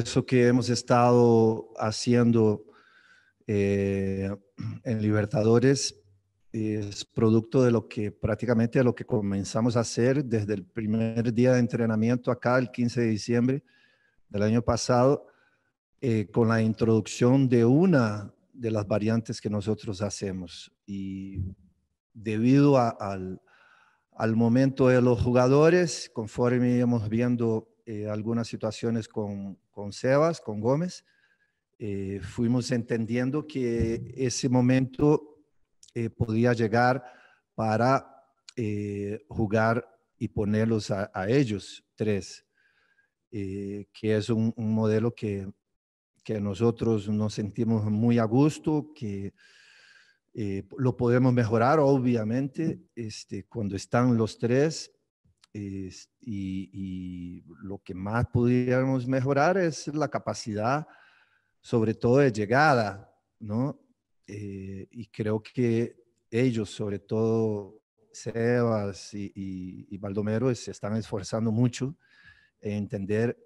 eso que hemos estado haciendo eh, en Libertadores es producto de lo que prácticamente de lo que comenzamos a hacer desde el primer día de entrenamiento acá, el 15 de diciembre del año pasado, eh, con la introducción de una de las variantes que nosotros hacemos. Y debido al, al momento de los jugadores, conforme íbamos viendo eh, algunas situaciones con, con Sebas, con Gómez, eh, fuimos entendiendo que ese momento eh, podía llegar para jugar y ponerlos a, ellos tres, que es un, un modelo que, que, nosotros nos sentimos muy a gusto, que lo podemos mejorar, obviamente, este, cuando están los tres y, lo que más pudiéramos mejorar es la capacidad, sobre todo de llegada, ¿no? Eh, y creo que ellos, sobre todo Sebas y, y, Baldomero, se están esforzando mucho en entender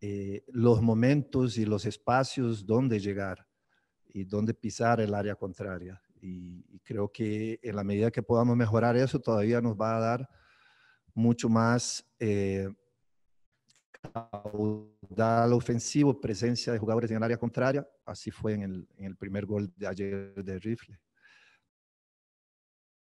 eh, los momentos y los espacios donde llegar y donde pisar el área contraria. y creo que en la medida que podamos mejorar eso, todavía nos va a dar mucho más eh, caudal ofensivo, presencia de jugadores en el área contraria. Así fue en el primer gol de ayer de Rifle.